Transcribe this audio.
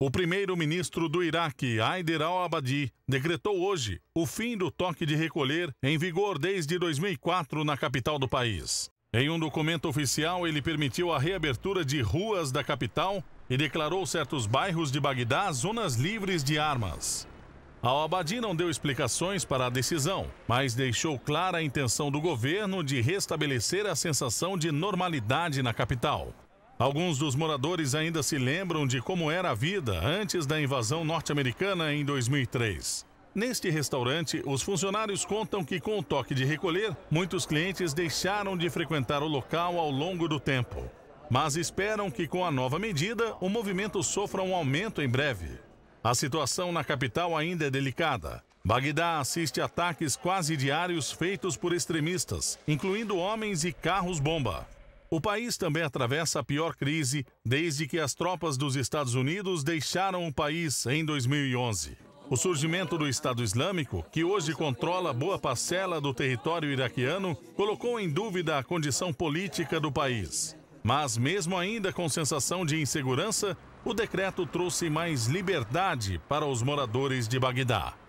O primeiro-ministro do Iraque, Haider al-Abadi, decretou hoje o fim do toque de recolher em vigor desde 2004 na capital do país. Em um documento oficial, ele permitiu a reabertura de ruas da capital e declarou certos bairros de Bagdá zonas livres de armas. Al-Abadi não deu explicações para a decisão, mas deixou clara a intenção do governo de restabelecer a sensação de normalidade na capital. Alguns dos moradores ainda se lembram de como era a vida antes da invasão norte-americana em 2003. Neste restaurante, os funcionários contam que, com o toque de recolher, muitos clientes deixaram de frequentar o local ao longo do tempo. Mas esperam que, com a nova medida, o movimento sofra um aumento em breve. A situação na capital ainda é delicada. Bagdá assiste ataques quase diários feitos por extremistas, incluindo homens e carros-bomba. O país também atravessa a pior crise desde que as tropas dos Estados Unidos deixaram o país em 2011. O surgimento do Estado Islâmico, que hoje controla boa parcela do território iraquiano, colocou em dúvida a condição política do país. Mas, mesmo ainda com sensação de insegurança, o decreto trouxe mais liberdade para os moradores de Bagdá.